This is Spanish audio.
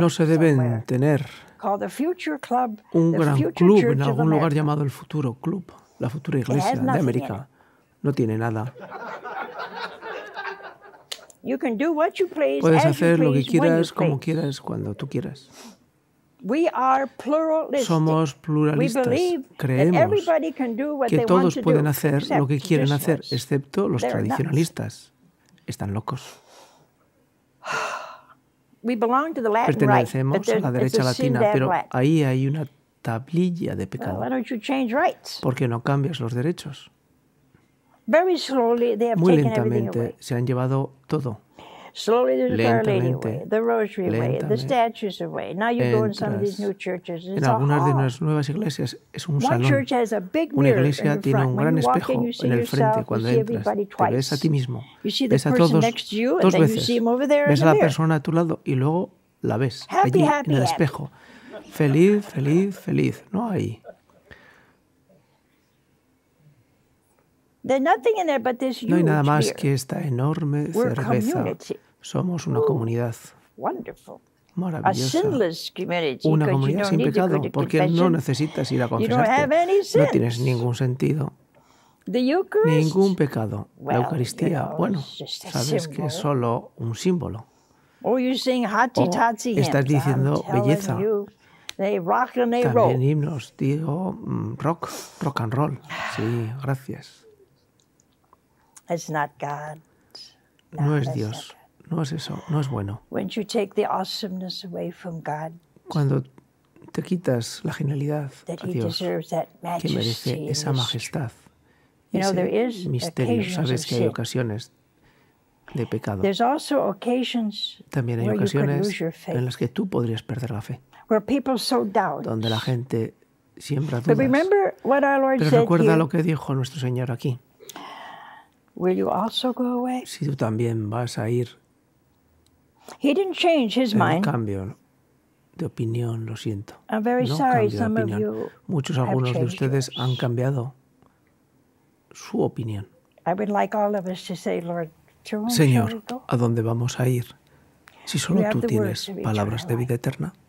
No se deben tener un gran club en algún lugar llamado el Futuro Club, la futura iglesia de América. No tiene nada. Puedes hacer lo que quieras, como quieras, cuando tú quieras. Somos pluralistas. Creemos que todos pueden hacer lo que quieren hacer, excepto los tradicionalistas. Están locos. Pertenecemos a la derecha latina, pero ahí hay una tablilla de pecado. ¿Por qué no cambias los derechos? Muy lentamente se han llevado todo lentamente, lentamente. En algunas de las nuevas iglesias es un salón. Una iglesia tiene un gran espejo en el frente. Cuando entras, te ves a ti mismo, ves a todos dos veces, ves a la persona a tu lado y luego la ves allí en el espejo. Feliz, feliz, feliz, no ahí. No hay nada más que esta enorme cerveza. Somos una comunidad maravillosa. Una comunidad sin pecado, porque no necesitas ir a confesarte. No tienes ningún sentido. Ningún pecado. La Eucaristía, bueno, sabes que es solo un símbolo. Oh, oh, estás diciendo belleza. También himnos, digo mm, rock, rock and roll. Sí, gracias. No es Dios, no es eso, no es bueno. Cuando te quitas la genialidad a Dios, que merece esa majestad, ese misterio, sabes que hay ocasiones de pecado. También hay ocasiones en las que tú podrías perder la fe, donde la gente siembra dudas. Pero recuerda lo que dijo nuestro Señor aquí. Si tú también vas a ir. He didn't change his mind. cambio de opinión, lo siento. I'm very sorry, Of you Muchos algunos de ustedes han cambiado su opinión. Señor, ¿a dónde vamos a ir? Si solo tú tienes palabras de vida eterna,